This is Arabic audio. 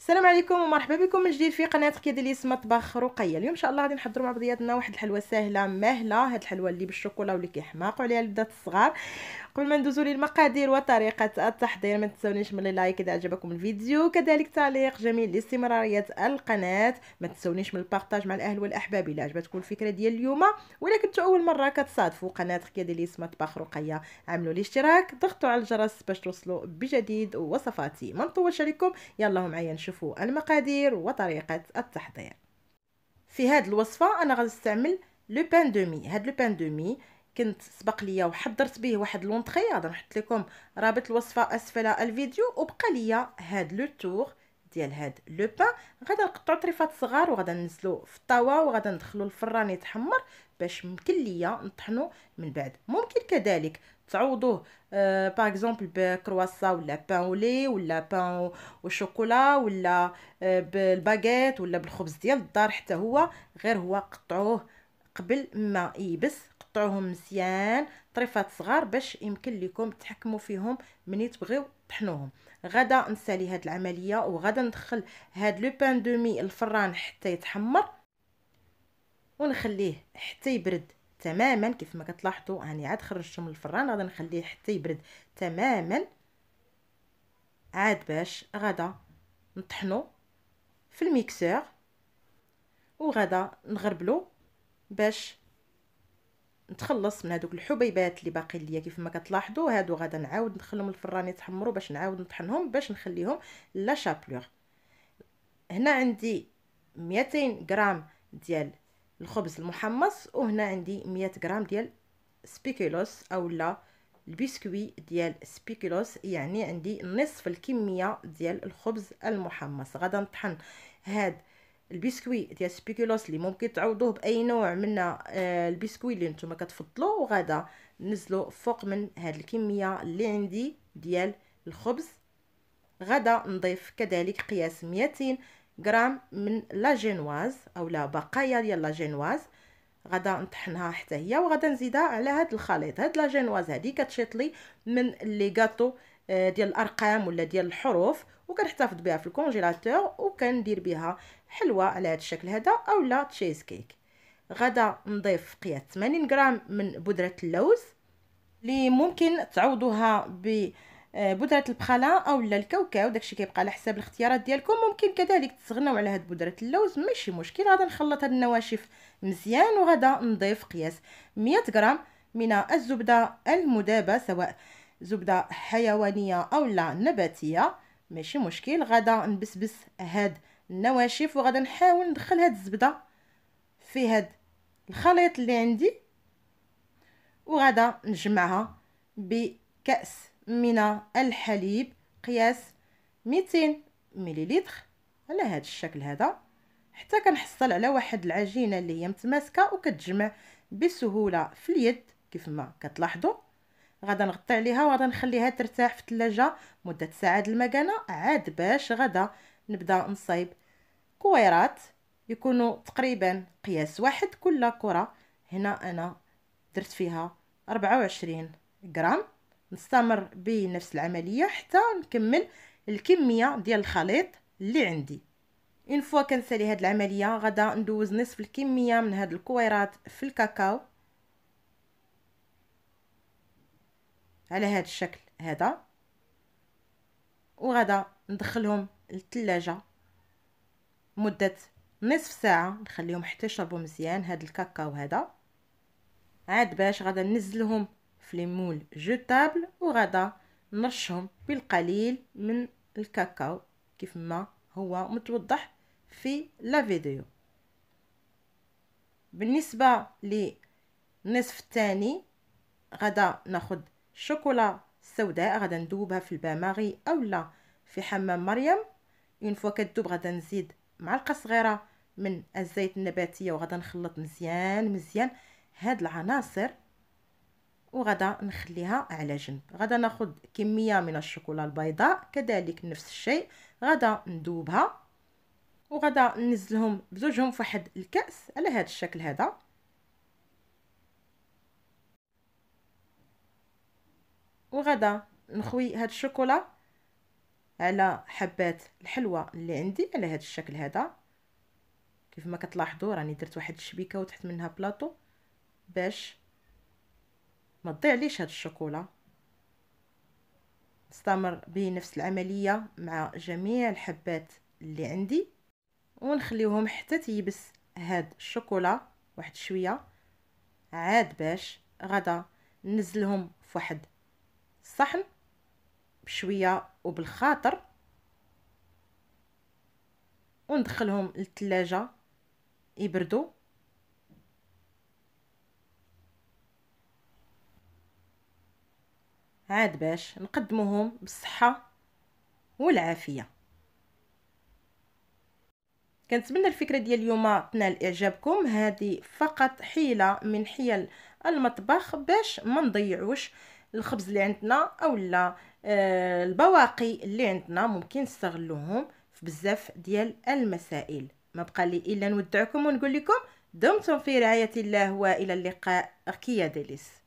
السلام عليكم ومرحبا بكم من جديد في قناه ديال مطبخ رقيه اليوم ان شاء الله غادي نحضروا مع بعضياتنا واحد الحلوه سهله ماهله هاد الحلوه اللي بالشوكولا واللي كيحماقوا عليها البنات الصغار قبل ما ندوزوا للمقادير وطريقه التحضير ما تنساونيش من اللايك اذا عجبكم الفيديو كذلك تعليق جميل لاستمراريه القناه ما تنساونيش من البارطاج مع الاهل والاحباب الا عجبتكم الفكره ديال اليوم ولا كنتو اول مره كتصادفوا قناه كيديليس مطبخ رقيه عملوا الاشتراك ضغطوا على الجرس باش توصلوا بجديد وصفاتي ما نطولش عليكم يلا معايا نشوف نشوفوا المقادير وطريقة التحضير في هاد الوصفة أنا غنستعمل لو بان دومي هاد لو بان دومي كنت سبق ليا وحضرت به واحد لونطخي غادي نحط لكم رابط الوصفه اسفل الفيديو وبقى ليا هاد لو تور ديال هاد لو بان غادي نقطعو طريفات صغار وغادي ننزلو في الطاوه وغادي ندخلو الفران يتحمر باش ممكن ليا نطحنو من بعد ممكن كذلك تعوضوه أه باغ اكزومبل بكرواسا ولا بان ولي ولا بان وشوكولا ولا أه بالباغيت ولا بالخبز ديال الدار حتى هو غير هو قطعوه قبل ما يبس قطعوهم مزيان طريفات صغار باش يمكن لكم تحكموا فيهم ملي تبغيو طحنوهم غدا نسالي هاد العمليه وغدا ندخل هاد لو بان دومي الفران حتى يتحمر ونخليه حتى يبرد تماما كيف ما كتلاحظوا هاني يعني عاد خرجته من الفران غادي نخليه حتى يبرد تماما عاد باش غدا نطحنو في الميكسور وغدا نغربلو باش نتخلص من هذوك الحبيبات اللي باقي ليا كيف ما كتلاحظوا هادو غادا نعاود ندخلهم الفران يتحمروا باش نعاود نطحنهم باش نخليهم لا شابلوغ هنا عندي 200 غرام ديال الخبز المحمص وهنا عندي 100 غرام ديال سبيكولوس اولا البسكوي ديال سبيكولوس يعني عندي نصف الكميه ديال الخبز المحمص غادا نطحن هاد البسكوي ديال سبيكولوس اللي ممكن تعوضوه باي نوع من آه، البسكوي اللي نتوما كتفضلو وغادا نزلو فوق من هاد الكميه اللي عندي ديال الخبز غدا نضيف كذلك قياس 200 غرام من لا جينواز اولا بقايا ديال لا جينواز غدا نطحنها حتى هي وغدا نزيدها على هاد الخليط هاد لا جينواز هادي كتشيط لي من لي غاتو آه، ديال الارقام ولا ديال الحروف وكنحتفظ بها في الكونجيلاتور وكندير بها حلوى على هذا الشكل هذا اولا تشيز كيك غدا نضيف قياس 80 غرام من بودره اللوز اللي ممكن تعوضوها ب آه، بودره البخاله اولا الكاوكاو داكشي كيبقى على حساب الاختيارات ديالكم ممكن كذلك تستغناو على هاد بودره اللوز ماشي مشكل غادا نخلط هاد النواشف مزيان وغادا نضيف قياس 100 غرام من الزبده المذابه سواء زبده حيوانيه اولا نباتيه ماشي مشكل غادا نبسبس هاد النواشف وغدا نحاول ندخل هاد الزبده في هاد الخليط اللي عندي وغدا نجمعها بكأس من الحليب قياس 200 مليلتر على هاد الشكل هذا حتى كنحصل على واحد العجينه اللي هي متماسكه وكتجمع بسهوله في اليد كيف ما كتلاحظوا غادا نغطي عليها وغادا نخليها ترتاح في الثلاجه مده ساعه المكانه عاد باش غدا نبدا نصايب كويرات يكونوا تقريبا قياس واحد كل كره هنا انا درت فيها 24 غرام نستمر بنفس العمليه حتى نكمل الكميه ديال الخليط اللي عندي ان فوا كنسالي هاد العمليه غدا ندوز نصف الكميه من هاد الكويرات في الكاكاو على هذا الشكل هذا وغدا ندخلهم للثلاجه مده نصف ساعه نخليهم حتى يشربوا مزيان هذا الكاكاو هذا عاد باش غدا ننزلهم في ليمول جوتابل وغدا نرشهم بالقليل من الكاكاو كيف ما هو متوضح في لا فيديو بالنسبه للنصف الثاني غدا ناخذ شوكولا سوداء غادا ندوبها في الباماغي اولا في حمام مريم اون فوا كتذوب غادا نزيد معلقه صغيره من الزيت النباتيه وغادا نخلط مزيان مزيان هاد العناصر وغادا نخليها على جنب غادا ناخذ كميه من الشوكولا البيضاء كذلك نفس الشيء غادا ندوبها وغادا ننزلهم بزوجهم في واحد الكاس على هذا الشكل هذا وغدا نعم. نخوي هاد الشوكولا على حبات الحلوى اللي عندي على هاد الشكل هذا كيف ما كتلاحظوا راني درت واحد الشبيكه وتحت منها بلاطو باش ما تضيعليش هاد الشوكولا نستمر بنفس العمليه مع جميع الحبات اللي عندي ونخليهم حتى تيبس هاد الشوكولا واحد شويه عاد باش غدا ننزلهم فواحد الصحن بشويه وبالخاطر وندخلهم للثلاجه يبردوا عاد باش نقدموهم بالصحه والعافيه كنتمنى الفكره ديال اليوم تنال اعجابكم هذه فقط حيله من حيل المطبخ باش ما نضيعوش الخبز اللي عندنا اولا آه البواقي اللي عندنا ممكن نستغلوهم في بزاف ديال المسائل ما بقى لي الا نودعكم ونقول لكم دمتم في رعايه الله والى اللقاء كيا ديليس